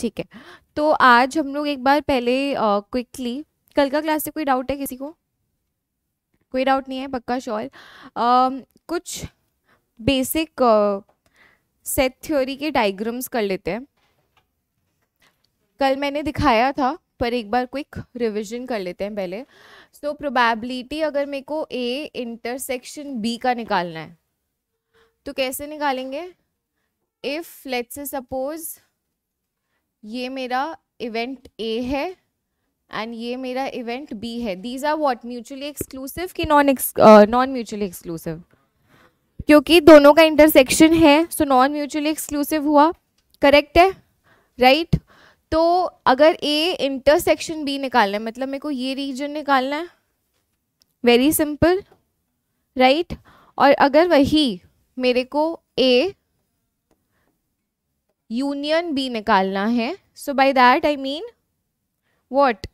ठीक है तो आज हम लोग एक बार पहले क्विकली कल का क्लास से कोई डाउट है किसी को कोई डाउट नहीं है पक्का श्योर कुछ बेसिक सेट थ्योरी के डायग्राम्स कर लेते हैं कल मैंने दिखाया था पर एक बार क्विक रिवीजन कर लेते हैं पहले सो so, प्रोबेबिलिटी अगर मेरे को ए इंटरसेक्शन बी का निकालना है तो कैसे निकालेंगे इफ़ लेट्स सपोज़ ये मेरा इवेंट ए है एंड ये मेरा इवेंट बी है these are what mutually exclusive कि नॉन नॉन म्यूचुअली एक्सक्लूसिव क्योंकि दोनों का इंटरसेक्शन है सो नॉन म्यूचुअली एक्सक्लूसिव हुआ करेक्ट है राइट right? तो अगर ए इंटरसेक्शन बी निकालना है मतलब मेरे को ये रीजन निकालना है वेरी सिंपल राइट और अगर वही मेरे को ए यूनियन बी निकालना है so by that I mean what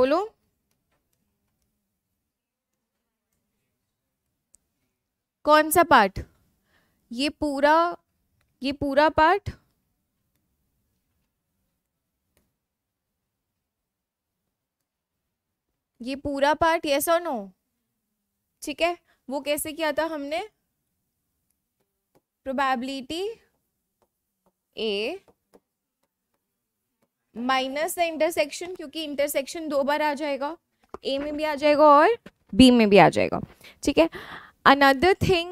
बोलो कौन सा पार्ट ये पूरा ये पूरा पार्ट ये पूरा पार्ट यस और नो ठीक है वो कैसे किया था हमने probability a minus the intersection क्योंकि इंटरसेक्शन दो बार आ जाएगा ए में भी आ जाएगा और बी में भी आ जाएगा ठीक है अनदर थिंग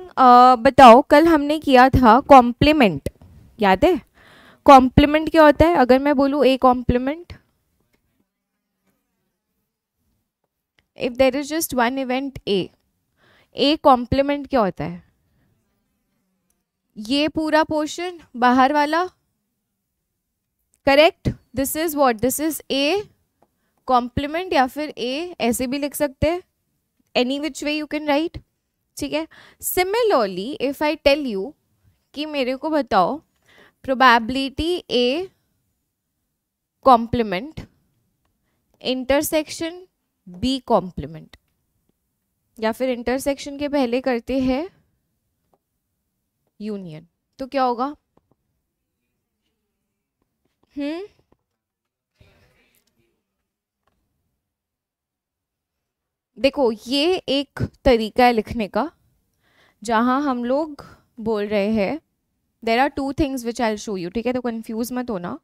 बताओ कल हमने किया था कॉम्प्लीमेंट याद है कॉम्प्लीमेंट क्या होता है अगर मैं बोलूँ A complement if there is just one event A A complement क्या होता है ये पूरा पोर्शन बाहर वाला correct this is what this is A complement या फिर ए ऐसे भी लिख सकते हैं any which way you can write ठीक है similarly if I tell you कि मेरे को बताओ probability A complement intersection B complement या फिर इंटरसेक्शन के पहले करते हैं यूनियन तो क्या होगा हम्म देखो ये एक तरीका है लिखने का जहाँ हम लोग बोल रहे हैं there are two things which I show you ठीक है तो कन्फ्यूज मत होना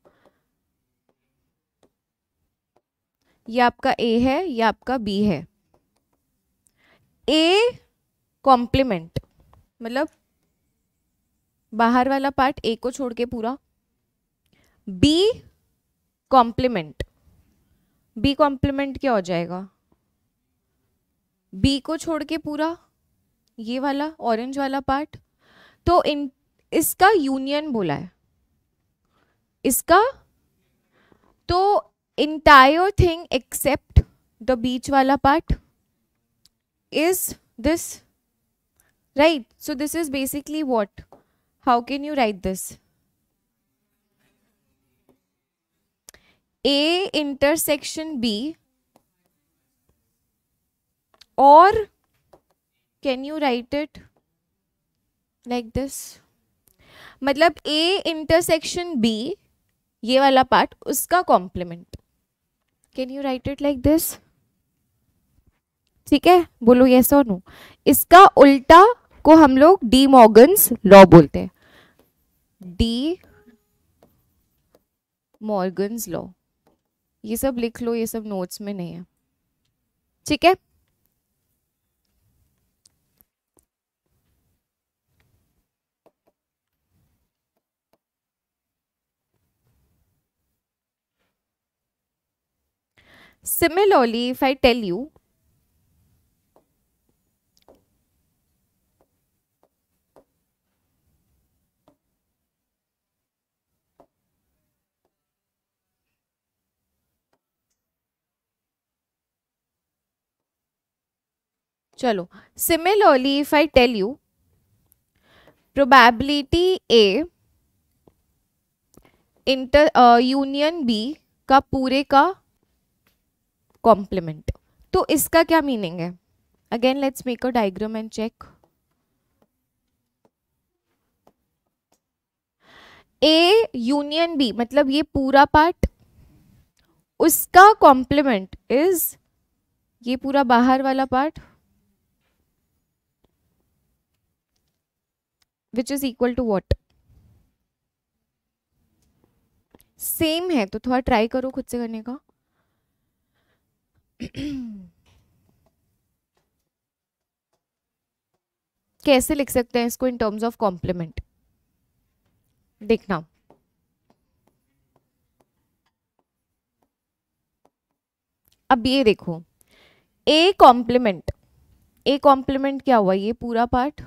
ये आपका ए है ये आपका बी है ए कॉम्प्लीमेंट मतलब बाहर वाला पार्ट ए को छोड़ के पूरा बी कॉम्प्लीमेंट बी कॉम्प्लीमेंट क्या हो जाएगा बी को छोड़ के पूरा ये वाला ऑरेंज वाला पार्ट तो इन इसका यूनियन बोला है इसका तो इंटायर थिंग एक्सेप्ट द बीच वाला part is this right so this is basically what How can you write this? A intersection B or can you write it like this? मतलब A इंटरसेक्शन B ये वाला part उसका complement can you write it like this ठीक है बोलो ये और no इसका उल्टा को हम लोग डी मॉगन्स लॉ बोलते हैं डी मॉर्गन्स लॉ ये सब लिख लो ये सब नोट्स में नहीं है ठीक है similarly if i tell you चलो similarly if I tell you probability A inter union B का पूरे का कॉम्प्लीमेंट तो इसका क्या मीनिंग है again let's make a diagram and check A union B मतलब ये पूरा पार्ट उसका कॉम्प्लीमेंट इज ये पूरा बाहर वाला part which is equal to what same है तो थोड़ा ट्राई करो खुद से करने का कैसे लिख सकते हैं इसको इन टर्म्स ऑफ कॉम्प्लीमेंट देखना अब ये देखो ए कॉम्प्लीमेंट ए कॉम्प्लीमेंट क्या हुआ ये पूरा पार्ट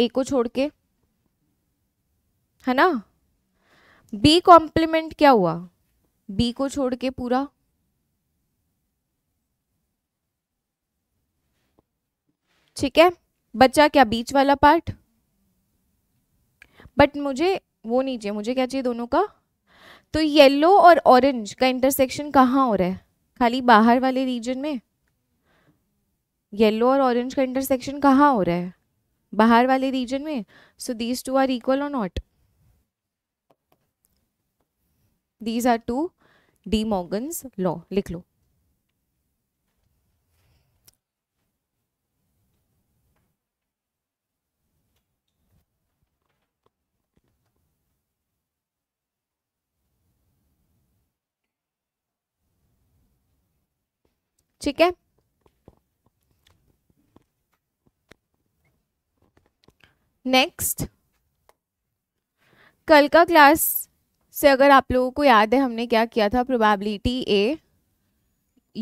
ए को छोड़ के है ना बी कॉम्प्लीमेंट क्या हुआ बी को छोड़ के पूरा ठीक है बच्चा क्या बीच वाला पार्ट बट मुझे वो नहीं चाहिए मुझे क्या चाहिए दोनों का तो येलो और ऑरेंज का इंटरसेक्शन कहाँ हो रहा है खाली बाहर वाले रीजन में येलो और ऑरेंज का इंटरसेक्शन कहाँ हो रहा है बाहर वाले रीजन में so these two are equal और not these are two De Morgan's law लिख लो ठीक है नेक्स्ट कल का क्लास से अगर आप लोगों को याद है हमने क्या किया था probability A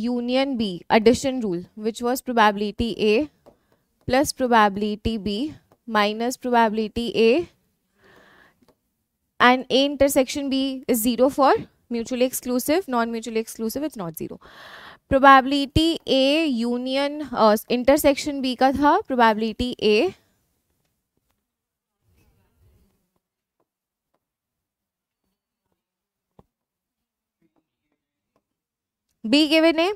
union B addition rule which was probability A plus probability B minus probability A and A intersection B is zero for mutually exclusive non mutually exclusive is not zero probability A union intersection B का था probability A b given a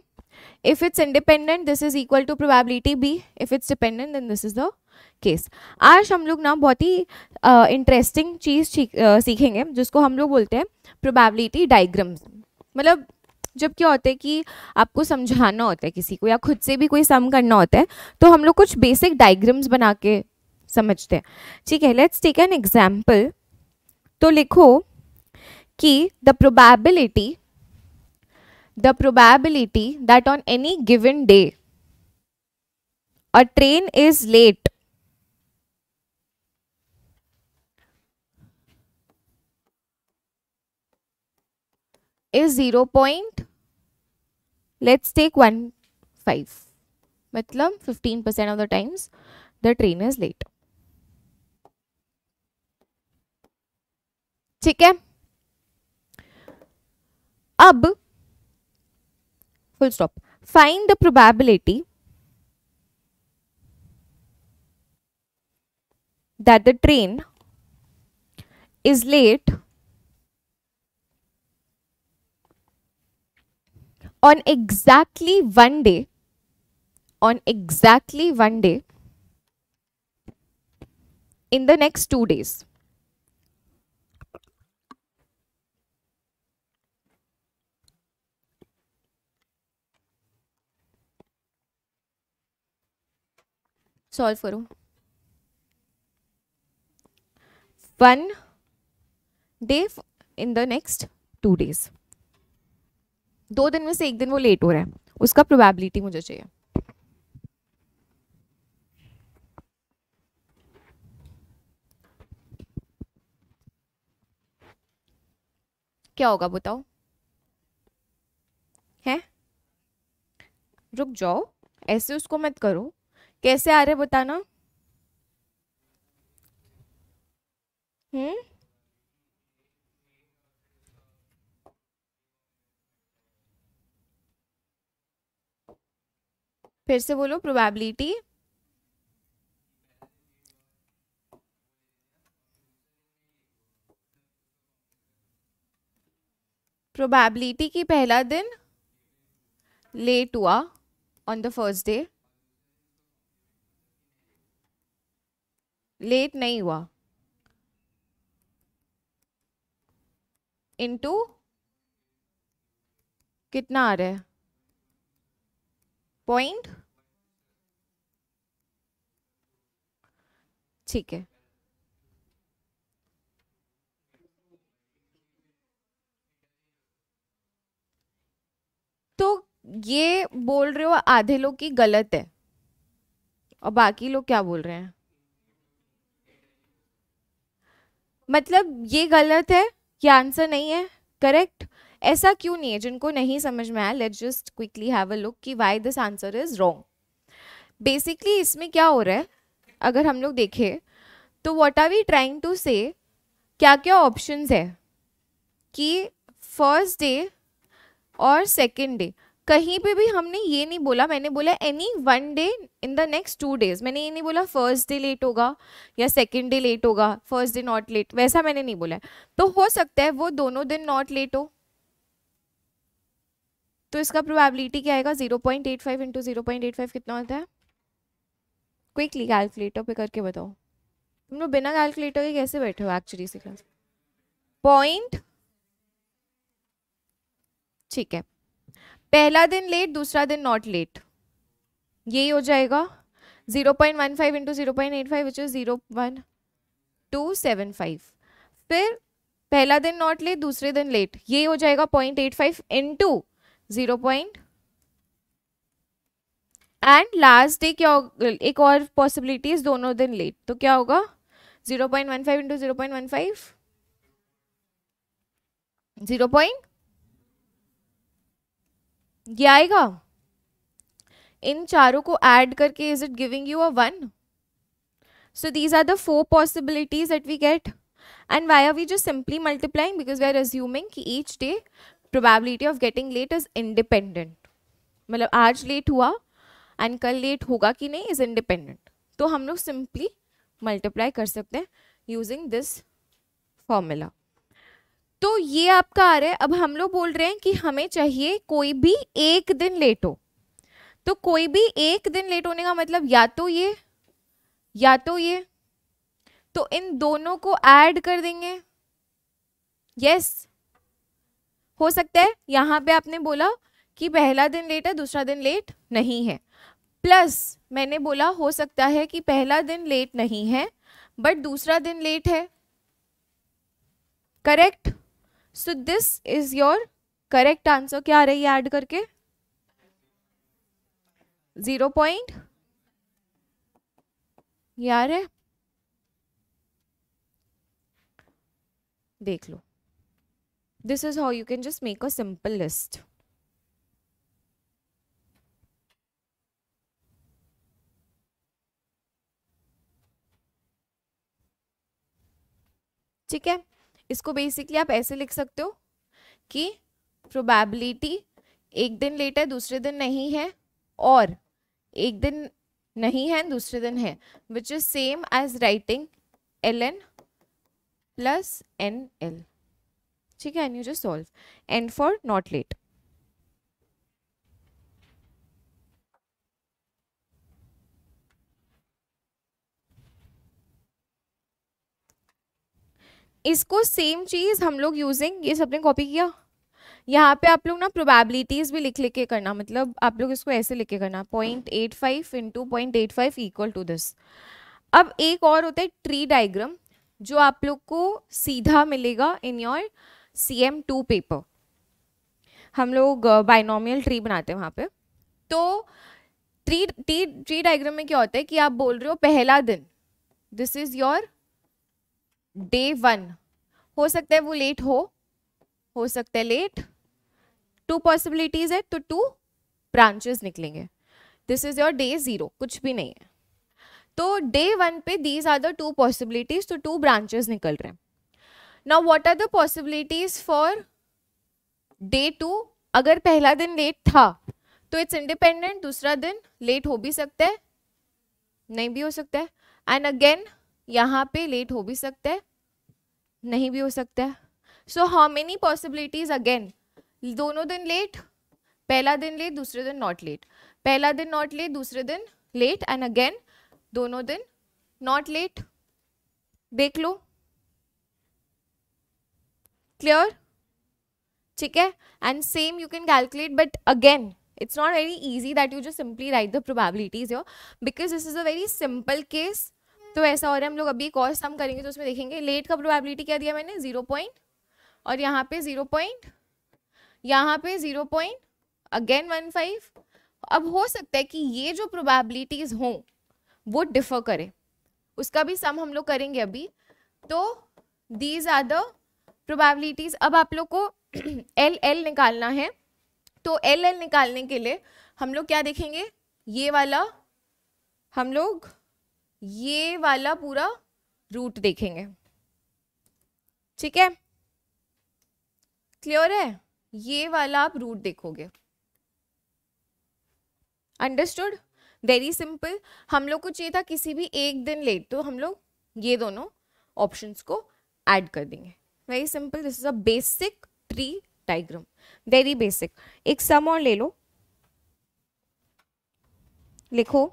if it's independent this is equal to probability b if it's dependent then this is the case आज हम लोग ना बहुत ही interesting चीज़ सीखेंगे जिसको हम लोग बोलते हैं प्रोबेबिलिटी डायग्राम्स मतलब जब क्या होता है कि आपको समझाना होता है किसी को या खुद से भी कोई सम करना होता है तो हम लोग कुछ बेसिक डायग्राम्स बना के समझते हैं ठीक है लेट्स टेक एन एग्जाम्पल तो लिखो कि the probability the probability that on any given day a train is late is 0 point let's take 1 5 matlab 15% of the times the train is late ठीक है अब full stop. Find the probability that the train is late on exactly one day on exactly one day in the next two days solve करो one day in the next two days दो दिन में से एक दिन वो late हो रहा है उसका प्रोबेबिलिटी मुझे चाहिए क्या होगा बताओ है रुक जाओ ऐसे उसको मत करो कैसे आ रहे बताना हम्म फिर से बोलो प्रोबेबिलिटी प्रोबेबिलिटी की पहला दिन लेट हुआ on the first day late नहीं हुआ इनटू कितना आ रहा है पॉइंट ठीक है तो ये बोल रहे हो आधे लोग की गलत है और बाकी लोग क्या बोल रहे हैं मतलब ये गलत है ये आंसर नहीं है करेक्ट ऐसा क्यों नहीं है जिनको नहीं समझ में आया let just quickly have a look कि why this answer is wrong basically इसमें क्या हो रहा है अगर हम लोग देखें तो what are we trying to say क्या क्या ऑप्शंस है कि फर्स्ट डे और सेकेंड डे कहीं पे भी हमने ये नहीं बोला मैंने बोला any one day in the next two days मैंने ये नहीं बोला फर्स्ट डे लेट होगा या सेकेंड डे लेट होगा फर्स्ट डे नॉट लेट वैसा मैंने नहीं बोला तो हो सकता है वो दोनों दिन नॉट लेट हो तो इसका प्रोबेबिलिटी क्या आएगा zero point eight five into zero point eight five कितना होता है क्विकली कैलकुलेटर पे करके बताओ तुम लोग बिना कैलकुलेटर के कैसे बैठे हो एक्चुअली से क्लास पॉइंट ठीक है पहला दिन लेट दूसरा दिन नॉट लेट यही हो जाएगा zero point one five into zero point eight five which is zero one two seven five फिर पहला दिन नॉट लेट दूसरे दिन लेट ये हो जाएगा point eight five into zero point and last day क्या एक और पॉसिबिलिटीज दोनों दिन लेट तो क्या होगा zero point one five into zero point one five zero point ये आएगा इन चारों को ऐड करके is it giving you a one so these are the four possibilities that we get and why are we just simply multiplying because we are assuming कि each day probability of getting late is independent मतलब आज late हुआ and कल late होगा कि नहीं is independent तो हम लोग सिंपली मल्टीप्लाई कर सकते हैं यूजिंग दिस फॉर्मूला तो ये आपका आ रहा है अब हम लोग बोल रहे हैं कि हमें चाहिए कोई भी एक दिन लेट हो तो कोई भी एक दिन लेट होने का मतलब या तो ये या तो ये तो इन दोनों को ऐड कर देंगे यस हो सकता है यहां पे आपने बोला कि पहला दिन लेट है दूसरा दिन लेट नहीं है प्लस मैंने बोला हो सकता है कि पहला दिन लेट नहीं है बट दूसरा दिन लेट है correct so this is your correct answer क्या आ रही है ऐड करके जीरो पॉइंट यार है देख लो this is how you can just make a simple list ठीक है इसको बेसिकली आप ऐसे लिख सकते हो कि प्रोबेबिलिटी एक दिन लेट है दूसरे दिन नहीं है और एक दिन नहीं है दूसरे दिन है which is same as writing L N plus N L ठीक है and you just solve and for not late इसको सेम चीज़ हम लोग यूजिंग ये सबने कॉपी किया यहाँ पे आप लोग ना प्रोबेबिलिटीज़ भी लिख लिख के करना मतलब आप लोग इसको ऐसे लिख के करना point eight five into point eight five equal to this अब एक और होता है ट्री डायग्राम जो आप लोग को सीधा मिलेगा in your C M two paper हम लोग बाइनोमियल uh, ट्री बनाते हैं वहाँ पे तो ट्री ट्री ट्री डाइग्राम में क्या होता है कि आप बोल रहे हो पहला दिन this is your day one हो सकता है वो लेट हो हो सकता है लेट टू पॉसिबिलिटीज़ है तो टू ब्रांचेस निकलेंगे this is your day zero कुछ भी नहीं है तो डे वन पे these are the two possibilities तो टू ब्रांचेस निकल रहे हैं now what are the possibilities for day two अगर पहला दिन लेट था तो इट्स इंडिपेंडेंट दूसरा दिन लेट हो भी सकता है नहीं भी हो सकता है एंड अगेन यहाँ पे लेट हो भी सकता है नहीं भी हो सकता है so how many possibilities again दोनों दिन लेट पहला दिन लेट दूसरे दिन नॉट लेट पहला दिन नॉट लेट दूसरे दिन लेट एंड अगेन दोनों दिन नॉट लेट देख लो क्लियर ठीक है and same you can calculate but again it's not very easy that you just simply write the probabilities your because this is a very simple case तो ऐसा और हम लोग अभी एक और सम करेंगे तो उसमें देखेंगे लेट का प्रोबेबिलिटी क्या दिया मैंने ज़ीरो पॉइंट और यहाँ पे ज़ीरो पॉइंट यहाँ पे zero point again one five अब हो सकता है कि ये जो प्रोबेबिलिटीज़ हों वो डिफ़र करें उसका भी सम हम लोग करेंगे अभी तो दीज आर द प्रोबेबिलिटीज़ अब आप लोग को एल एल निकालना है तो एल एल निकालने के लिए हम लोग क्या देखेंगे ये वाला हम लोग ये वाला पूरा रूट देखेंगे ठीक है क्लियर है ये वाला आप रूट देखोगे अंडरस्टूड वेरी सिंपल हम लोग को चाहिए था किसी भी एक दिन लेट तो हम लोग ये दोनों ऑप्शंस को ऐड कर देंगे very simple this is a basic tree diagram very basic एक सम और ले लो लिखो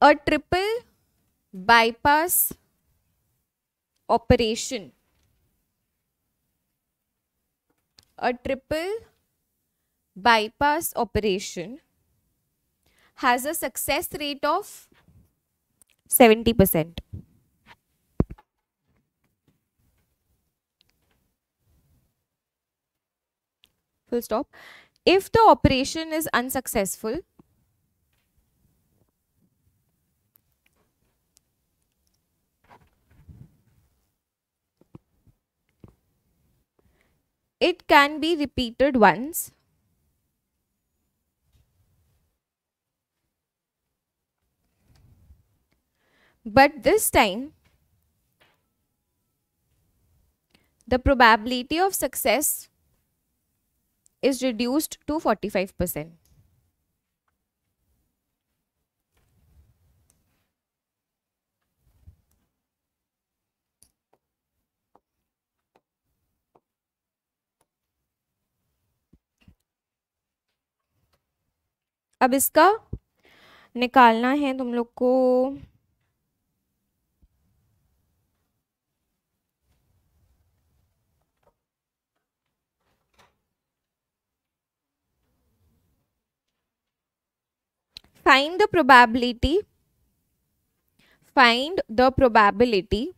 a triple bypass operation. A triple bypass operation has a success rate of 70%. Full stop. If the operation is unsuccessful, It can be repeated once. But this time, the probability of success is reduced to 45%. अब इसका निकालना है तुम लोग को find the probability find the probability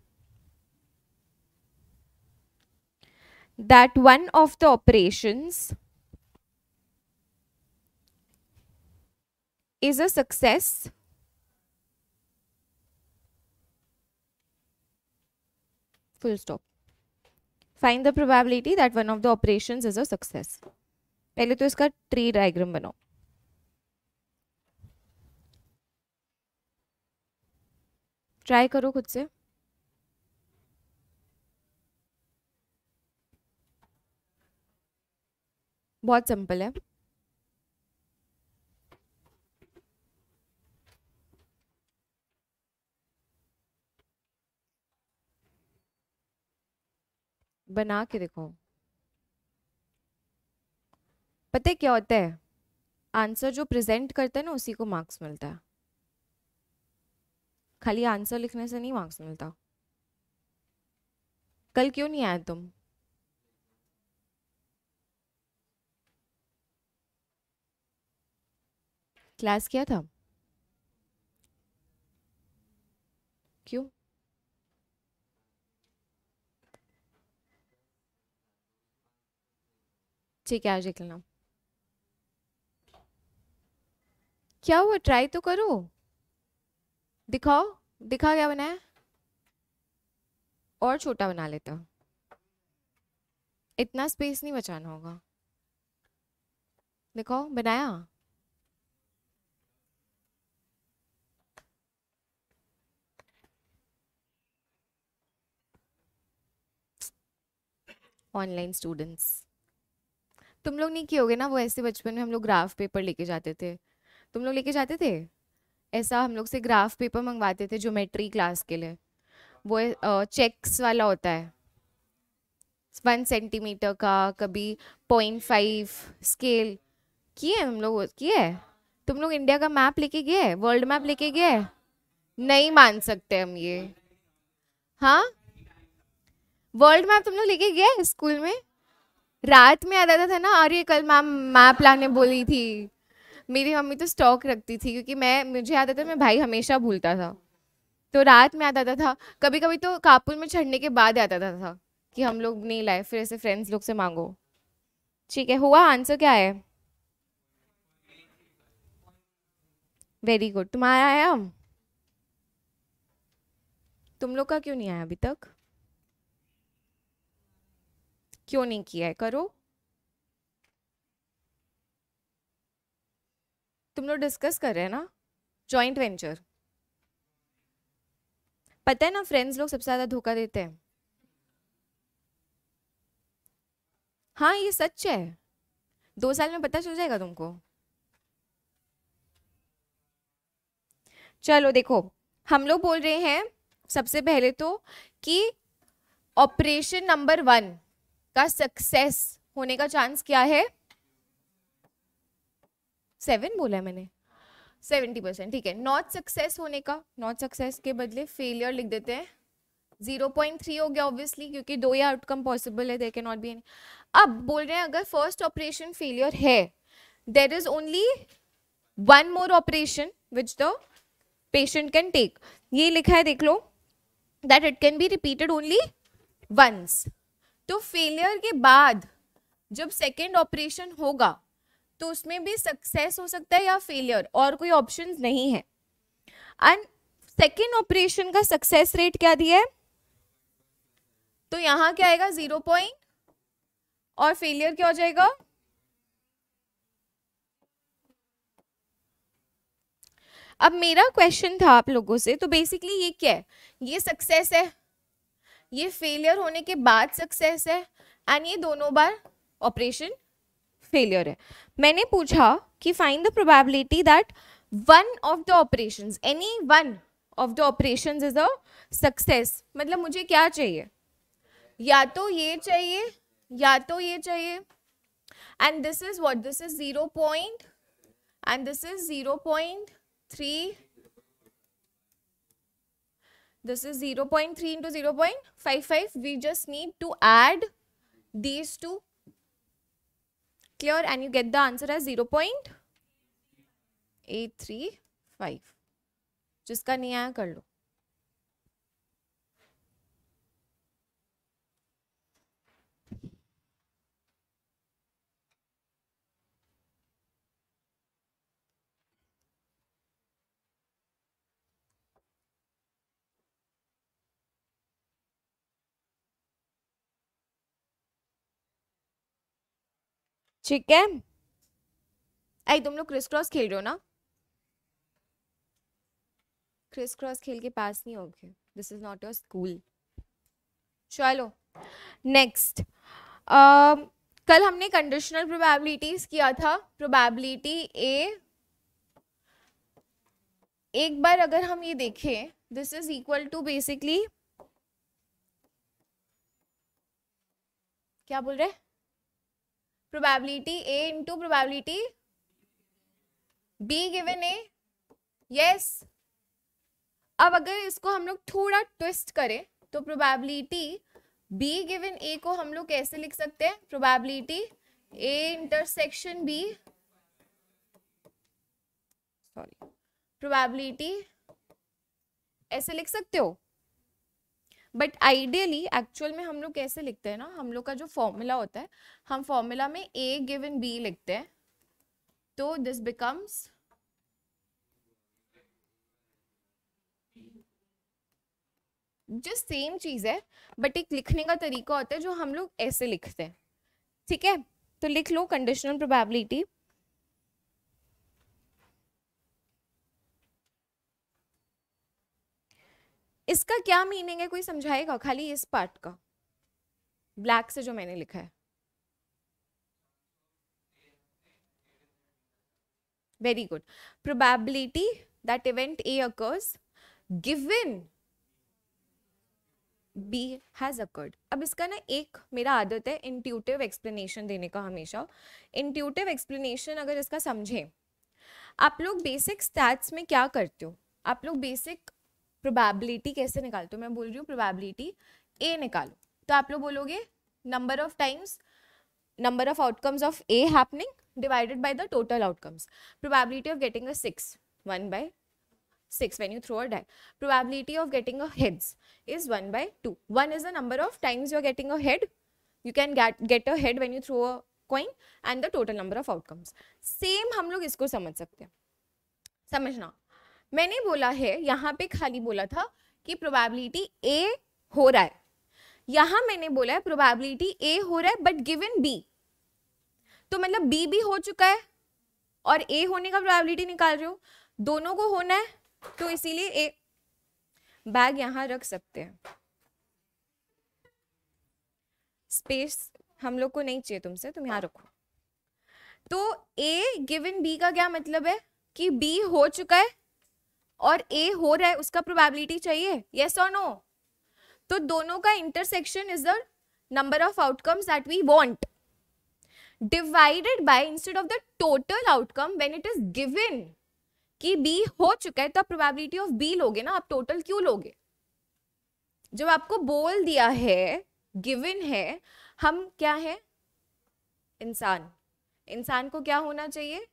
that one of the operations is a success full stop find the probability that one of the operations is a success पहले तो इसका ट्री डायग्राम बनाओ ट्राई करो खुद से बहुत सिंपल है बना के देखो पता क्या होता है आंसर जो प्रेजेंट करता है ना उसी को मार्क्स मिलता है खाली आंसर लिखने से नहीं मार्क्स मिलता कल क्यों नहीं आए तुम क्लास किया था आज नाम क्या हुआ ट्राई तो करो दिखाओ दिखा क्या बनाया और छोटा बना लेता इतना स्पेस नहीं बचाना होगा दिखाओ बनाया ऑनलाइन स्टूडेंट्स तुम लोग नहीं किए होगे ना वो ऐसे बचपन में हम लोग ग्राफ पेपर लेके जाते थे तुम लोग लेके जाते थे ऐसा हम लोग से ग्राफ पेपर मंगवाते थे ज्योमेट्री क्लास के लिए वो चेक्स वाला होता है वन सेंटीमीटर का कभी पॉइंट फाइव स्केल किए हम लोग किए तुम लोग इंडिया का मैप लेके गए वर्ल्ड मैप लेके गए नहीं मान सकते हम ये हाँ वर्ल्ड मैप तुम लोग लेके गए स्कूल में रात में आ आता था ना अरे कल मैम मैप लाने बोली थी मेरी मम्मी तो स्टॉक रखती थी क्योंकि मैं मुझे याद आता था मैं भाई हमेशा भूलता था तो रात में याद आता था कभी कभी तो कापुल में चढ़ने के बाद याद आता था कि हम लोग नहीं लाए फिर ऐसे फ्रेंड्स लोग से मांगो ठीक है हुआ आंसर क्या है वेरी गुड तुम्हारा आया हम तुम लोग का क्यों नहीं आया अभी तक क्यों नहीं किया है करो तुम लोग डिस्कस कर रहे हैं ना जॉइंट वेंचर पता है ना फ्रेंड्स लोग सबसे ज्यादा धोखा देते हैं हाँ ये सच है दो साल में पता चल जाएगा तुमको चलो देखो हम लोग बोल रहे हैं सबसे पहले तो कि ऑपरेशन नंबर वन का सक्सेस होने का चांस क्या है सेवन बोला है मैंने सेवेंटी परसेंट ठीक है नॉट सक्सेस होने का नॉट सक्सेस के बदले फेलियर लिख देते हैं जीरो पॉइंट थ्री हो गया ऑब्वियसली क्योंकि दो ही आउटकम पॉसिबल है देर के नॉट बी एनी अब बोल रहे हैं अगर फर्स्ट ऑपरेशन फेलियर है there is only one more operation which the patient can take ये लिखा है देख लो that it can be repeated only once तो फेलियर के बाद जब सेकेंड ऑपरेशन होगा तो उसमें भी सक्सेस हो सकता है या फेलियर और कोई ऑप्शन नहीं है एंड सेकेंड ऑपरेशन का सक्सेस रेट क्या दिया है तो यहां क्या आएगा जीरो पॉइंट और फेलियर क्या हो जाएगा अब मेरा क्वेश्चन था आप लोगों से तो बेसिकली ये क्या है ये सक्सेस है ये फेलियर होने के बाद सक्सेस है एंड ये दोनों बार ऑपरेशन फेलियर है मैंने पूछा कि find the probability that one of the operation any one of the operation is a success मतलब मुझे क्या चाहिए या तो ये चाहिए या तो ये चाहिए and this is what this is zero point and this is zero point three this is 0.3 into 0.55 we just need to add these two clear and you get the answer as 0.835 jiska नहीं आया कर लो ठीक है आई तुम लोग criss cross खेल रहे हो ना क्रिस क्रॉस खेल के पास नहीं होगे this is not your school चलो नेक्स्ट कल हमने कंडीशनल प्रोबेबिलिटीज किया था प्रोबेबिलिटी ए एक बार अगर हम ये देखें this is equal to basically क्या बोल रहे हैं probability A into probability B given A yes अब अगर इसको हम लोग थोड़ा ट्विस्ट करें तो प्रोबेबिलिटी बी गिवन ए को हम लोग कैसे लिख सकते हैं probability A intersection B sorry probability ऐसे लिख सकते हो बट आइडियली एक्चुअल में हम लोग कैसे लिखते हैं ना हम लोग का जो फॉर्मूला होता है हम फॉर्मूला में ए गिवन बी लिखते हैं तो दिस बिकम्स जस्ट सेम चीज़ है बट एक लिखने का तरीका होता है जो हम लोग ऐसे लिखते हैं ठीक है तो लिख लो कंडीशनल प्रोबेबिलिटी इसका क्या मीनिंग है कोई समझाएगा खाली इस पार्ट का ब्लैक से जो मैंने लिखा है very good probability that event A occurs given B has occurred अब इसका ना एक मेरा आदत है इंट्यूटिव एक्सप्लेनेशन देने का हमेशा इंट्यूटिव एक्सप्लेनेशन अगर इसका समझें आप लोग बेसिक स्टैट्स में क्या करते हो आप लोग बेसिक प्रोबेबिलिटी कैसे निकाल तो मैं बोल रही हूँ प्रोबेबिलिटी ए निकालो तो आप लोग बोलोगे number of times number of outcomes of A happening divided by the total outcomes probability of getting a six one by six when you throw a die probability of getting a heads is one by two one is the number of times you are getting a head you can get a head when you throw a coin and the total number of outcomes same हम लोग इसको समझ सकते हैं समझना मैंने बोला है यहाँ पे खाली बोला था कि प्रोबेबिलिटी ए हो रहा है यहां मैंने बोला है प्रोबेबिलिटी ए हो रहा है बट गिवन बी तो मतलब बी भी हो चुका है और ए होने का प्रोबेबिलिटी निकाल रहे हो दोनों को होना है तो इसीलिए ए बैग यहाँ रख सकते हैं स्पेस हम लोग को नहीं चाहिए तुमसे तुम यहां रखो तो ए गिवन बी का क्या मतलब है कि बी हो चुका है और ए हो रहा है उसका प्रोबेबिलिटी चाहिए येस और नो तो दोनों का intersection is the number of outcomes that we want divided by instead of the total outcome when it is given कि बी हो चुका है तो प्रोबेबिलिटी ऑफ बी लोगे ना आप टोटल क्यों लोगे जब आपको बोल दिया है गिवन है हम क्या है इंसान इंसान को क्या होना चाहिए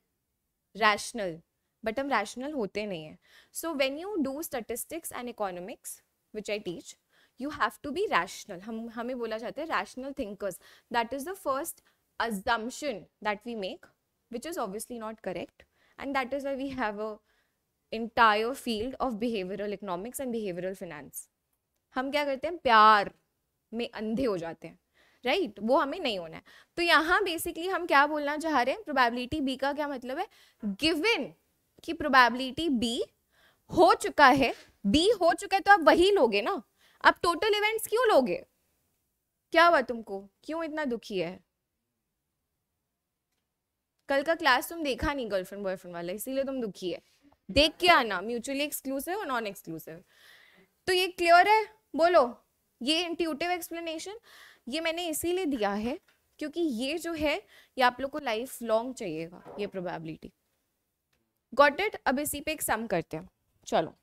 रैशनल बट हम रैशनल होते नहीं हैं so when you do statistics and economics which I teach you have to be rational हम हमें बोला जाता है rational thinkers that is the first assumption that we make which is obviously not correct and that is why we have an entire field of behavioural economics and behavioural finance हम क्या करते हैं प्यार में अंधे हो जाते हैं राइट right? वो हमें नहीं होना है तो यहाँ बेसिकली हम क्या बोलना चाह रहे हैं प्रोबेबिलिटी बी का क्या मतलब है गिवन की प्रोबेबिलिटी बी हो चुका है बी हो चुका है तो आप वही लोगे ना आप टोटल इवेंट्स क्यों लोगे क्या हुआ तुमको क्यों इतना दुखी है कल का क्लास तुम देखा नहीं गर्लफ्रेंड बॉयफ्रेंड वाला इसीलिए तुम दुखी है देख के आना म्यूचुअली एक्सक्लूसिव और नॉन एक्सक्लूसिव तो ये क्लियर है बोलो ये इंट्यूटिव एक्सप्लेनेशन ये मैंने इसीलिए दिया है क्योंकि ये जो है ये आप लोग को लाइफ लॉन्ग चाहिएगा ये प्रोबेबिलिटी गॉट इट अब इसी पे एक सम करते हैं चलो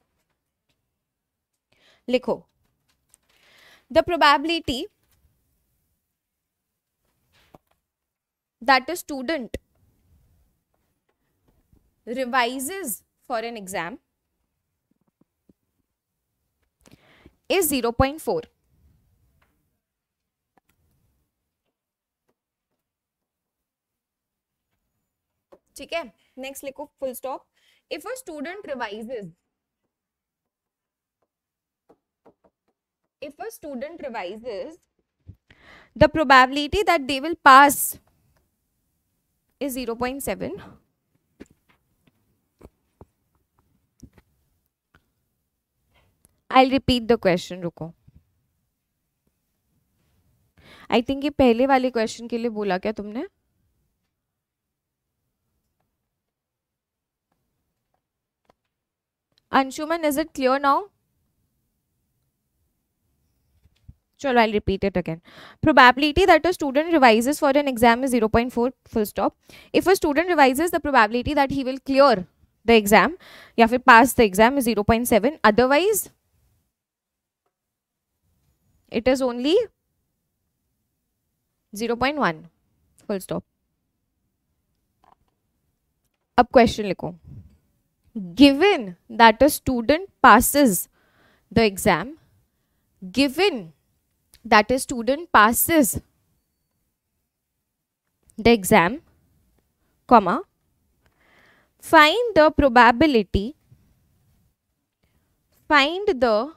लिखो the probability that a student revise for an exam is zero point four ठीक है नेक्स्ट लिखो full stop if a student revises if a student revises the probability that they will pass is 0.7 i'll repeat the question रुको I think ये पहले वाले question के लिए बोला क्या तुमने Anshuman, is it clear now? Chalo, I'll repeat it again. Probability that a student revises for an exam is 0.4 full stop. If a student revises, the probability that he will clear the exam, yeah, if he pass the exam is 0.7. Otherwise, it is only 0.1 full stop. Up question, लिखो given that a student passes the exam, given that a student passes the exam, comma, find the probability, find the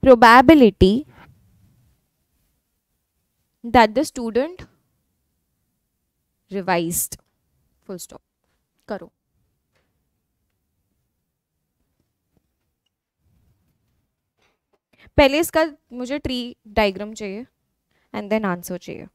probability that the student revised. Full stop. Karo. पहले इसका मुझे tree diagram चाहिए and then answer चाहिए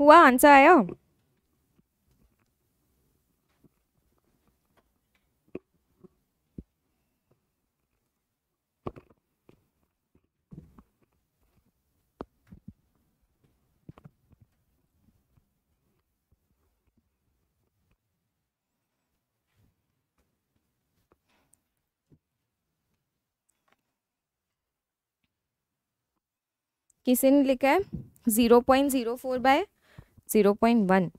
हुआ answer आया किसी ने लिखा है zero point zero four by zero point one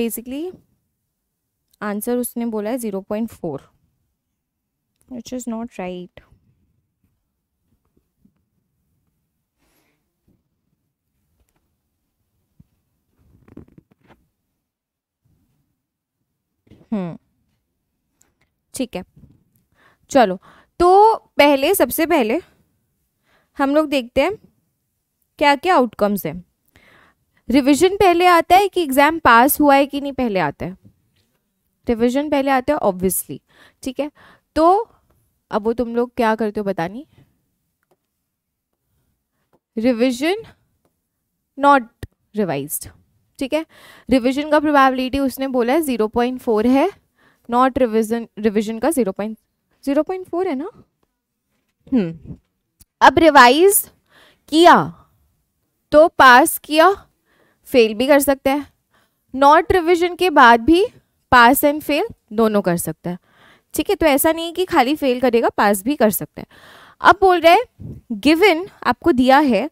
basically answer उसने बोला है zero point four which is not right hmm ठीक है चलो तो पहले सबसे पहले हम लोग देखते हैं क्या क्या आउटकम्स हैं रिविजन पहले आता है कि एग्ज़ाम पास हुआ है कि नहीं पहले आता है रिविजन पहले आता है ऑब्वियसली ठीक है तो अब वो तुम लोग क्या करते हो बता नहीं रिविजन नॉट रिवाइज ठीक है रिविजन का प्रोबेबिलिटी उसने बोला है ज़ीरो पॉइंट फोर है नॉट रिविजन रिविजन का zero point zero point four है ना हम्म अब रिवाइज किया तो पास किया फेल भी कर सकते हैं नॉट रिविजन के बाद भी पास एंड फेल दोनों कर सकते हैं ठीक है तो ऐसा नहीं है कि खाली फेल करेगा पास भी कर सकते हैं अब बोल रहे गिवन आपको दिया है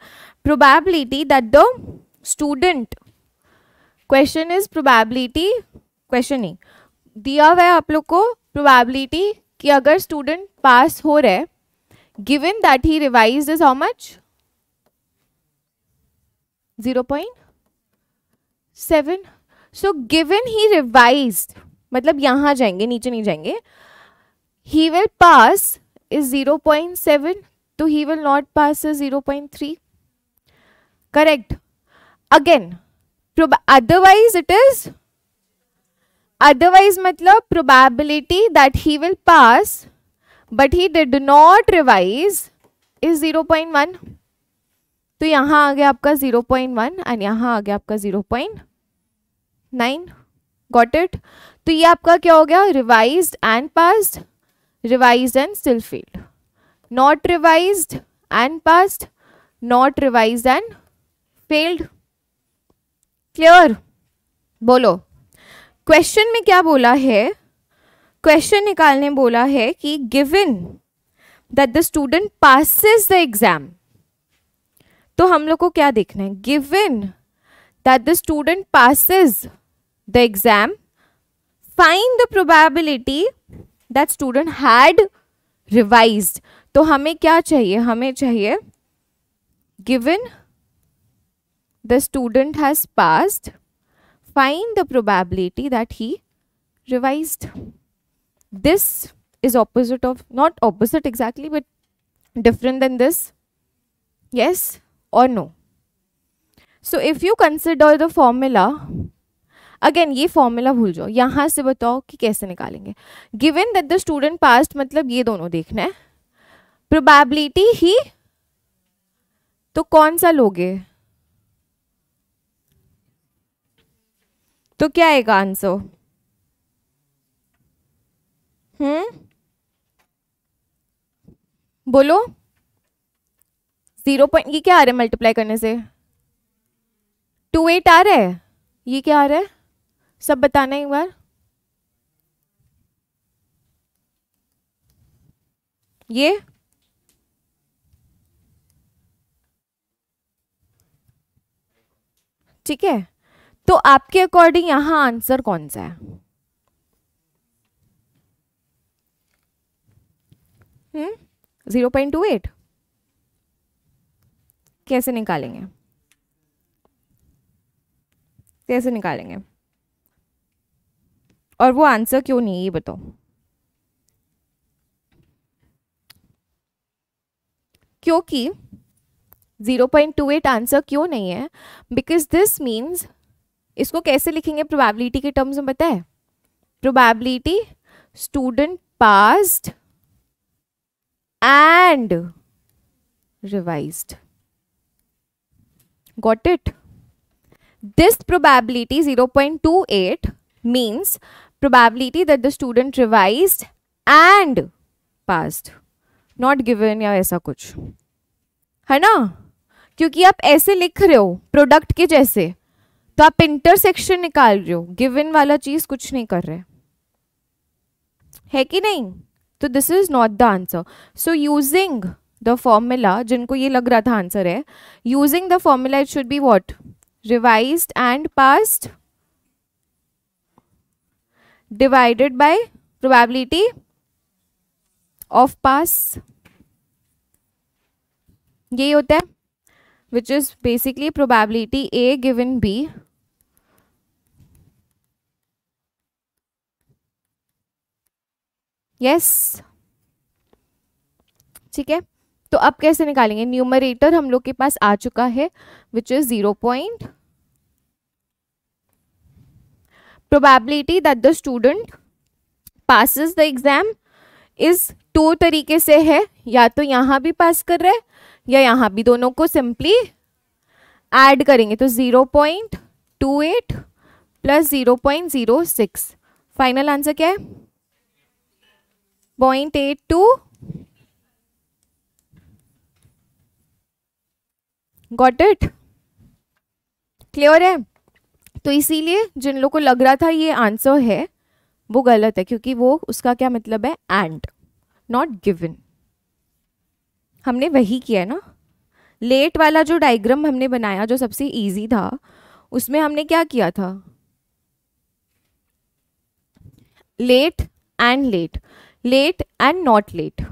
probability that the student question is probability question ही दिया हुआ है आप लोग को प्रोबेबिलिटी कि अगर स्टूडेंट पास हो रहा है given that he revise is how much zero point seven so given he revise मतलब यहां जाएंगे नीचे नहीं जाएंगे he will pass is zero point seven तो he will not pass is zero point three correct again otherwise it is otherwise मतलब probability that he will pass but he did not revise is zero point one तो यहाँ आ गया आपका 0.1 and यहाँ आ गया आपका 0.9 got it तो ये आपका क्या हो गया revise and pass revise and still failed not revise and pass not revise and failed clear बोलो क्वेश्चन में क्या बोला है क्वेश्चन निकालने बोला है कि given that the student passes the exam तो हम लोग को क्या देखना है given that the student passes the exam find the probability that student had revise तो हमें क्या चाहिए हमें चाहिए given the student has passed find the probability that he revise this is opposite of not opposite exactly but different then this yes और no so if you consider the formula again ये formula भूल जाओ यहाँ से बताओ कि कैसे निकालेंगे given that the student passed मतलब ये दोनों देखना है प्रोबेबिलिटी ही तो कौन सा लोगे तो क्या आएगा आंसर हम्म बोलो जीरो पॉइंट ये क्या आ रहा है मल्टीप्लाई करने से टू एट आ रहा है ये क्या आ रहा है सब बताना एक बार ये ठीक है तो आपके अकॉर्डिंग यहां आंसर कौन सा है hmm? Zero point two eight कैसे निकालेंगे कैसे निकालेंगे और वो आंसर क्यों नहीं है ये बताओ क्योंकि 0.28 आंसर क्यों नहीं है बिकॉज दिस मीन्स इसको कैसे लिखेंगे प्रोबेबिलिटी के टर्म्स में बताए probability student passed and revised Got it? This probability 0.28 means probability that the student revised and passed. Not given या ऐसा कुछ है ना क्योंकि आप ऐसे लिख रहे हो प्रोडक्ट के जैसे तो आप इंटरसेक्शन निकाल रहे हो गिवन वाला चीज कुछ नहीं कर रहे है कि नहीं तो this is not the answer so using the formula जिनको ये लग रहा था आंसर है using the formula it should be what revise and passed divided by probability of pass यही होता है which is basically probability A given B yes ठीक है तो अब कैसे निकालेंगे न्यूमरेटर हम लोग के पास आ चुका है which is zero point probability that the student passes the exam is two तरीके से है या तो यहां भी पास कर रहे या यहां भी दोनों को सिंपली एड करेंगे तो zero point two eight plus zero point zero six final answer क्या है point eight two got it clear है तो इसीलिए जिन लोगों को लग रहा था ये आंसर है वो गलत है क्योंकि वो उसका क्या मतलब है एंड नॉट गिवन हमने वही किया है ना लेट वाला जो डायग्राम हमने बनाया जो सबसे इजी था उसमें हमने क्या किया था let and let let and not let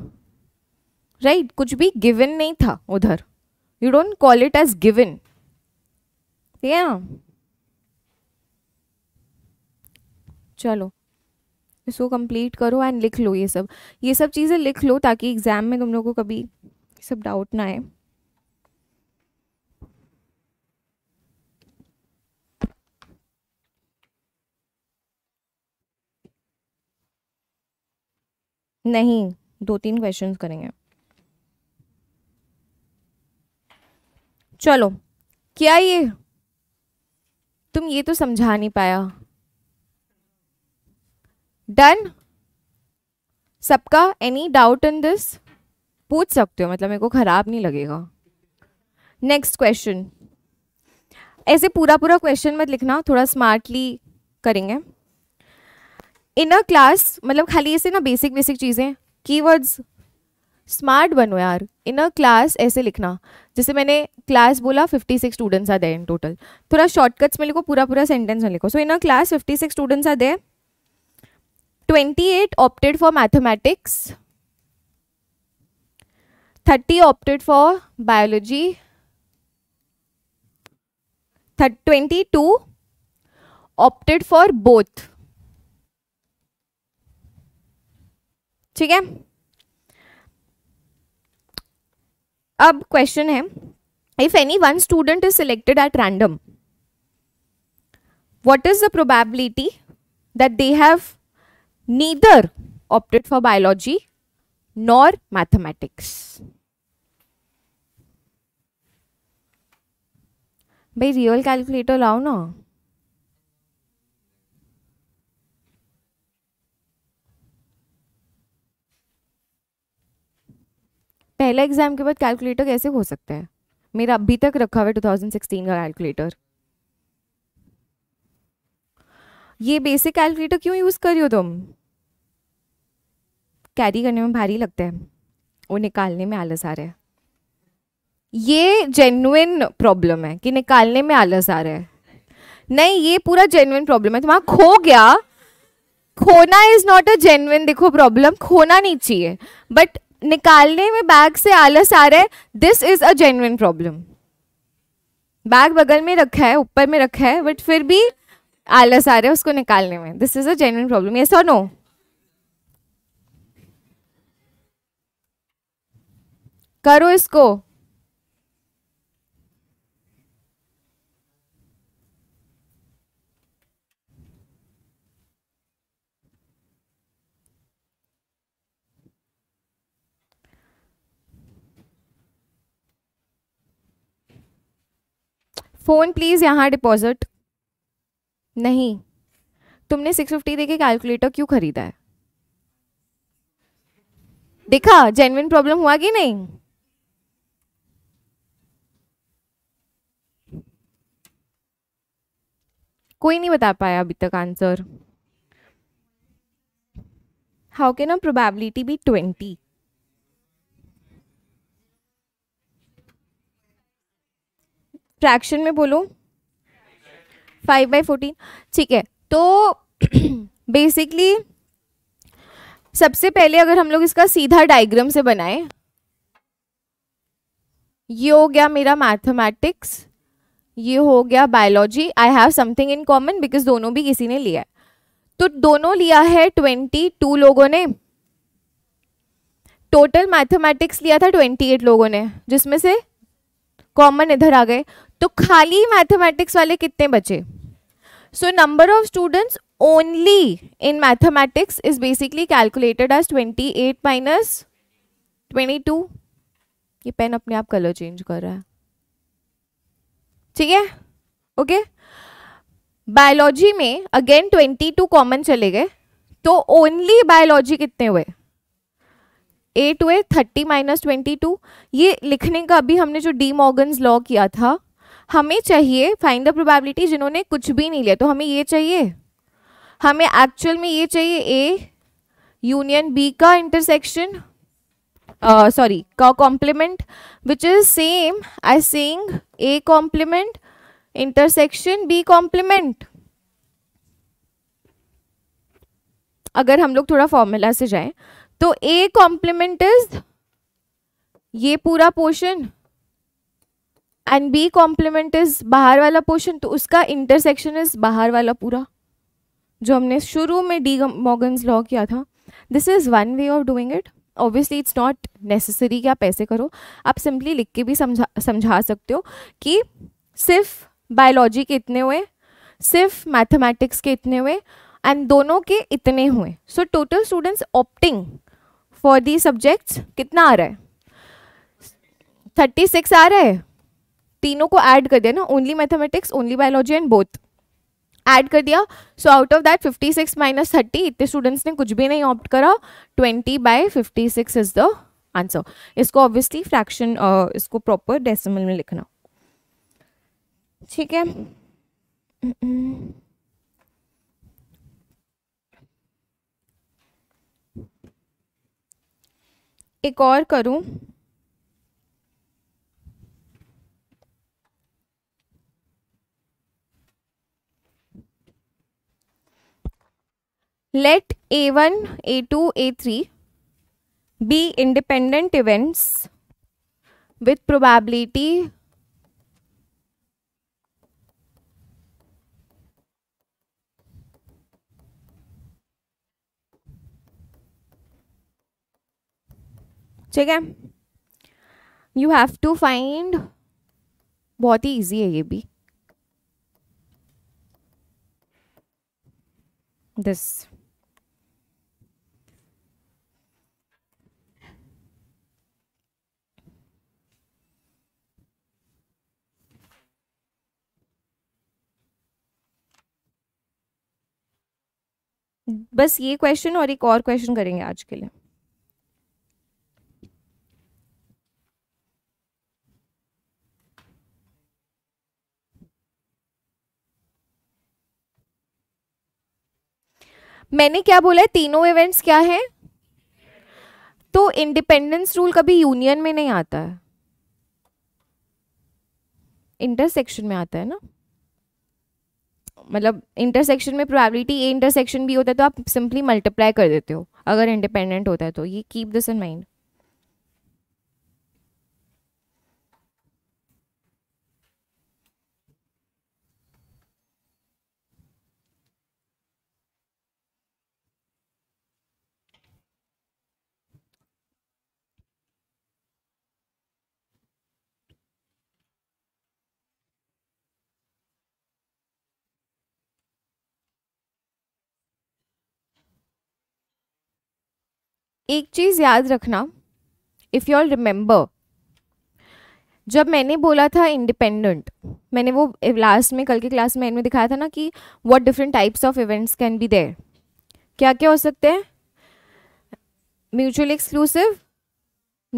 right कुछ भी गिवन नहीं था उधर you don't call it as given ठीक है ना चलो इसको कंप्लीट करो एंड लिख लो ये सब ये सब चीज़ें लिख लो ताकि एग्ज़ाम में तुम लोग को कभी सब डाउट ना आए नहीं दो तीन क्वेश्चंस करेंगे चलो क्या ये तुम ये तो समझा नहीं पाया डन सबका एनी डाउट इन दिस पूछ सकते हो मतलब मेरे को ख़राब नहीं लगेगा नेक्स्ट क्वेश्चन ऐसे पूरा पूरा क्वेश्चन मत लिखना थोड़ा स्मार्टली करेंगे इन अ क्लास मतलब खाली ऐसे ना बेसिक बेसिक चीज़ें कीवर्ड्स स्मार्ट बनो यार इन अ क्लास ऐसे लिखना जैसे मैंने क्लास बोला 56 students are there in total थोड़ा शॉर्टकट्स में लिखो पूरा पूरा सेंटेंस में लिखो so in a class 56 students are there 28 opted for mathematics 30 opted for biology 22 opted for both ठीक है अब क्वेश्चन है if any one student is selected at random what is the probability that they have neither opted for biology nor mathematics भाई real calculator लाओ ना पहले exam के बाद कैलकुलेटर कैसे हो सकता है मेरा अभी तक रखा हुआ है 2016 का कैलकुलेटर ये बेसिक कैलकुलेटर क्यों यूज़ कर रही हो तुम कैरी करने में भारी लगता है वो निकालने में आलस आ रहा है ये जेन्युन प्रॉब्लम है कि निकालने में आलस आ रहा है नहीं ये पूरा जेन्युन प्रॉब्लम है तुम्हारा तो खो गया खोना इज नॉट अ जेन्युन देखो प्रॉब्लम खोना नहीं चाहिए बट निकालने में बैग से आलस आ रहा है this is a genuine problem bag बगल में रखा है ऊपर में रखा है बट फिर भी आलस आ रहा है उसको निकालने में this is a genuine problem yes और नो करो इसको फ़ोन प्लीज़ यहाँ डिपॉजिट नहीं तुमने सिक्स फिफ्टी देके कैलकुलेटर क्यों खरीदा है देखा जेनविन प्रॉब्लम हुआ कि नहीं कोई नहीं बता पाया अभी तक answer how can a probability be twenty fraction में बोलूँ फाइव बाई फोर्टीन ठीक है तो बेसिकली सबसे पहले अगर हम लोग इसका सीधा डायग्राम से बनाएं ये हो गया मेरा मैथमेटिक्स ये हो गया biology I have something in common because दोनों भी किसी ने लिया है तो दोनों लिया है ट्वेंटी टू लोगों ने टोटल मैथमेटिक्स लिया था ट्वेंटी एट लोगों ने जिसमें से कॉमन इधर आ गए तो खाली मैथमेटिक्स वाले कितने बचे so number of students mathematics is basically calculated as twenty eight 28 twenty two ये पेन अपने आप कलर चेंज कर रहा है ठीक है ओके बायोलॉजी में अगेन 22 कॉमन चले गए तो ओनली बायोलॉजी कितने हुए एट हुए थर्टी माइनस ट्वेंटी टू ये लिखने का अभी हमने जो डी मॉगन लॉ किया था हमें चाहिए फाइंड द प्रोबेबिलिटी जिन्होंने कुछ भी नहीं लिया तो हमें ये चाहिए हमें एक्चुअल में ये चाहिए ए यूनियन बी का इंटरसेक्शन सॉरी का complement which is same I sang A complement intersection B complement अगर हम लोग थोड़ा फॉर्मूला से जाएं तो ए कॉम्प्लीमेंट इज ये पूरा portion and B complement is बाहर वाला पोर्शन तो उसका इंटरसेक्शन इज बाहर वाला पूरा जो हमने शुरू में डी मॉगन्स लॉ किया था this is one way of doing it obviously it's not necessary कि आप ऐसे करो आप सिंपली लिख के भी समझा समझा सकते हो कि सिर्फ बायोलॉजी के इतने हुए सिर्फ मैथमेटिक्स के इतने हुए एंड दोनों के इतने हुए so total students opting for the subjects कितना आ रहा है थर्टी सिक्स आ रहा है तीनों को ऐड कर दिया ना only mathematics only biology and both add कर दिया so out of that 56 six minus thirty इतने स्टूडेंट्स ने कुछ भी नहीं ऑप्ट करा 20 बाय 56 इज द आंसर इसको ऑब्वियसली फ्रैक्शन uh, इसको प्रॉपर डेसिमल में लिखना ठीक है एक और करूं let A1, A2, A3 be independent events with probability ठीक है यू हैव टू फाइंड बहुत ही इजी है ये भी दिस बस ये क्वेश्चन और एक और क्वेश्चन करेंगे आज के लिए मैंने क्या बोला है तीनों इवेंट्स क्या है तो इंडिपेंडेंस रूल कभी यूनियन में नहीं आता है इंटरसेक्शन में आता है ना मतलब इंटरसेक्शन में प्रोबेबिलिटी ए इंटरसेक्शन भी होता है तो आप सिंपली मल्टीप्लाई कर देते हो अगर इंडिपेंडेंट होता है तो ये कीप दिस इन माइंड एक चीज़ याद रखना इफ़ यू ऑल रिमेंबर जब मैंने बोला था इंडिपेंडेंट मैंने वो लास्ट में कल के क्लास में इनमें दिखाया था ना कि what different types of events can be there क्या क्या हो सकते हैं mutually exclusive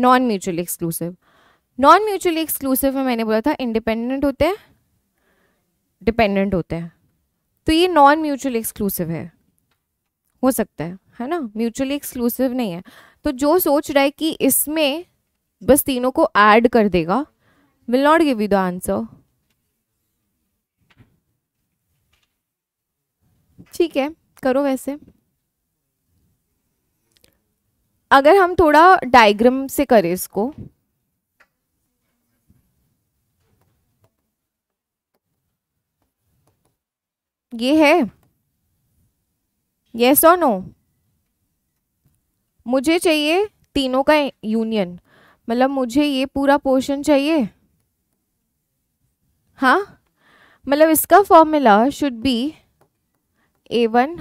non mutually exclusive non mutually exclusive में मैंने बोला था इंडिपेंडेंट होते हैं डिपेंडेंट होते हैं तो ये नॉन म्यूचुअली एक्सक्लूसिव है हो सकता है है ना म्यूचुअली एक्सक्लूसिव नहीं है तो जो सोच रहा है कि इसमें बस तीनों को ऐड कर देगा will not give you the answer ठीक है करो वैसे अगर हम थोड़ा डायग्राम से करें इसको ये है येस और नो मुझे चाहिए तीनों का यूनियन मतलब मुझे ये पूरा पोर्शन चाहिए हाँ मतलब इसका formula should be A one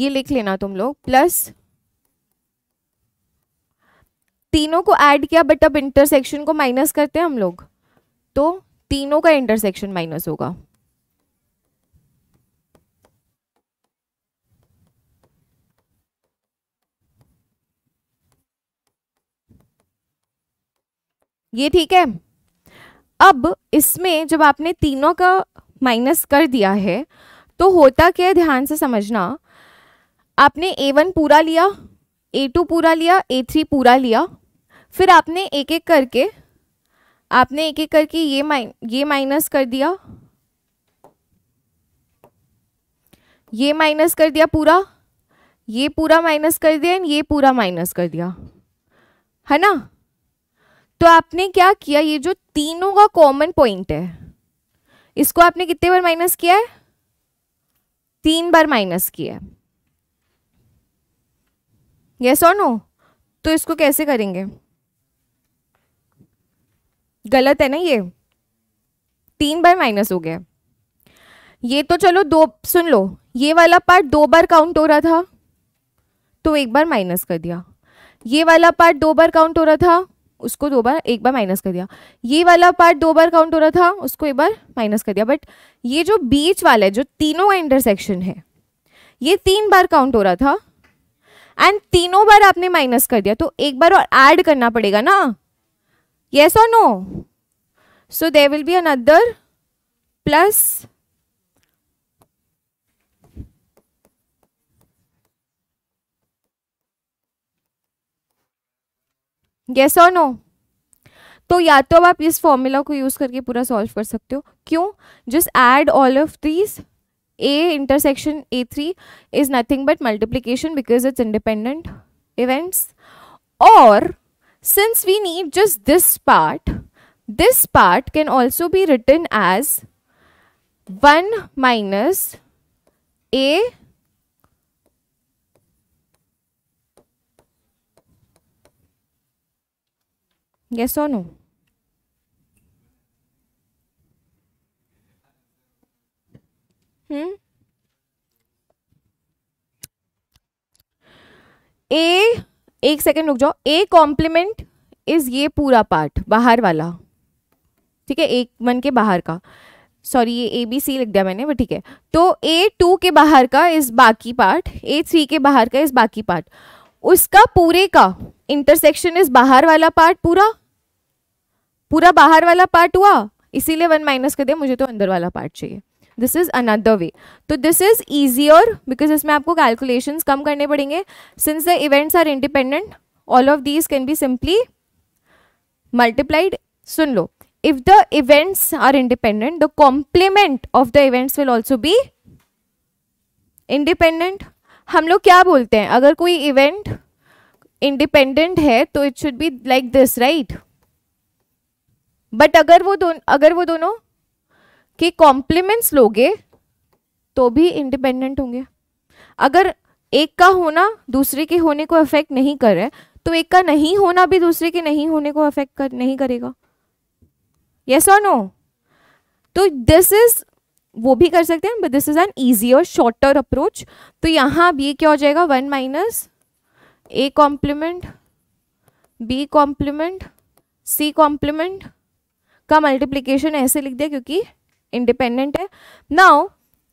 ये लिख लेना तुम लोग प्लस तीनों को ऐड किया बट अब इंटरसेक्शन को माइनस करते हैं हम लोग तो तीनों का इंटरसेक्शन माइनस होगा ये ठीक है अब इसमें जब आपने तीनों का माइनस कर दिया है तो होता क्या है ध्यान से समझना आपने ए वन पूरा लिया ए टू पूरा लिया ए थ्री पूरा लिया फिर आपने एक एक करके आपने एक एक करके ये माइन ये माइनस कर दिया ये माइनस कर दिया पूरा ये पूरा माइनस कर दिया एंड ये पूरा माइनस कर दिया है ना तो आपने क्या किया ये जो तीनों का कॉमन पॉइंट है इसको आपने कितने बार माइनस किया है तीन बार माइनस किया है यस और नो तो इसको कैसे करेंगे गलत है ना ये तीन बार माइनस हो गया ये तो चलो दो सुन लो ये वाला पार्ट दो बार काउंट हो रहा था तो एक बार माइनस कर दिया ये वाला पार्ट दो बार काउंट हो रहा था उसको दो बार एक बार माइनस कर दिया ये वाला पार्ट दो बार काउंट हो रहा था उसको एक बार माइनस कर दिया बट ये जो बीच वाला है जो तीनों का इंटरसेक्शन है ये तीन बार काउंट हो रहा था एंड तीनों बार आपने माइनस कर दिया तो एक बार और ऐड करना पड़ेगा ना येस और no so there will be another plus guess और नो तो या तो अब आप इस फॉर्मूला को यूज़ करके पूरा सॉल्व कर सकते हो क्यों just add all of these A intersection A three is nothing but multiplication because it's independent events और since we need just this part this part can also be written as one minus A yes or no hmm ए एक second रुक जाओ A complement is ये पूरा part बाहर वाला ठीक है एक वन के बाहर का सॉरी ये ए बी सी लिख दिया मैंने बट ठीक है तो ए टू के बाहर का इस बाकी पार्ट ए थ्री के बाहर का इस बाकी पार्ट उसका पूरे का इंटरसेक्शन इस बाहर वाला पार्ट पूरा पूरा बाहर वाला पार्ट हुआ इसीलिए वन माइनस कर दिया मुझे तो अंदर वाला पार्ट चाहिए दिस इज़ अनदर वे तो दिस इज़ ईजियर बिकॉज इसमें आपको कैलकुलेशन कम करने पड़ेंगे since the events are independent all of these can be simply multiplied सुन लो if the events are independent the complement of the events will also be independent हम लोग क्या बोलते हैं अगर कोई इवेंट इंडिपेंडेंट है तो it should be like this right but अगर वो दोनों अगर वो दोनों के कॉम्प्लीमेंट्स लोगे तो भी इंडिपेंडेंट होंगे अगर एक का होना दूसरे के होने को अफेक्ट नहीं कर रहा है तो एक का नहीं होना भी दूसरे के नहीं होने को अफेक्ट कर नहीं करेगा यस और नो तो दिस इज वो भी कर सकते हैं but this is an easy और शॉर्टर अप्रोच तो यहाँ भी क्या हो जाएगा one minus A complement B complement C complement का मल्टीप्लीकेशन ऐसे लिख दिया क्योंकि इंडिपेंडेंट है नाउ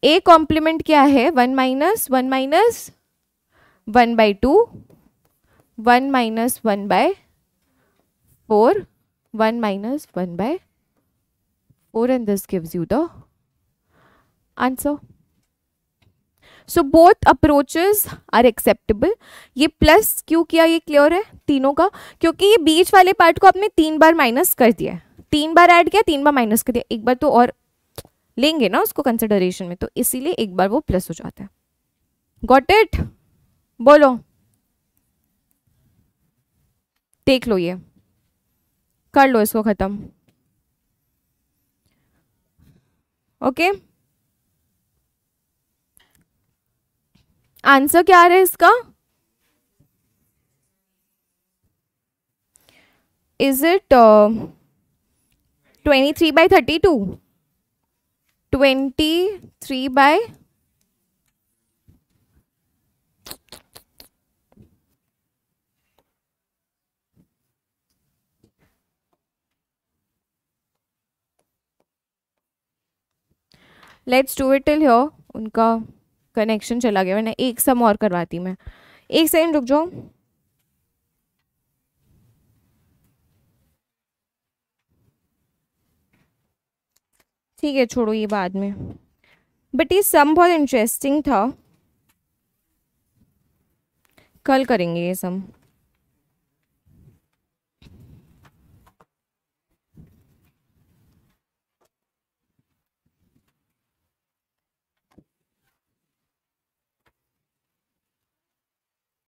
ए कॉम्प्लीमेंट क्या है one minus one minus one by two one minus one by four one minus one by four and this gives you the answer so both approaches are acceptable ये plus क्यों किया ये clear है तीनों का क्योंकि ये बीच वाले पार्ट को आपने तीन बार माइनस कर दिया है तीन बार ऐड किया तीन बार माइनस कर दिया एक बार तो और लेंगे ना उसको कंसिडरेशन में तो इसीलिए एक बार वो प्लस हो जाता है गॉट इट बोलो देख लो ये कर लो इसको ख़त्म ओके आंसर क्या आ रहा है इसका is it twenty three by thirty two twenty three by let's do it till उनका कनेक्शन चला गया मैंने एक सम और करवाती मैं एक सेकेंड रुक जाऊँ ठीक है छोड़ो ये बाद में बट ये सम बहुत इंटरेस्टिंग था कल करेंगे ये सम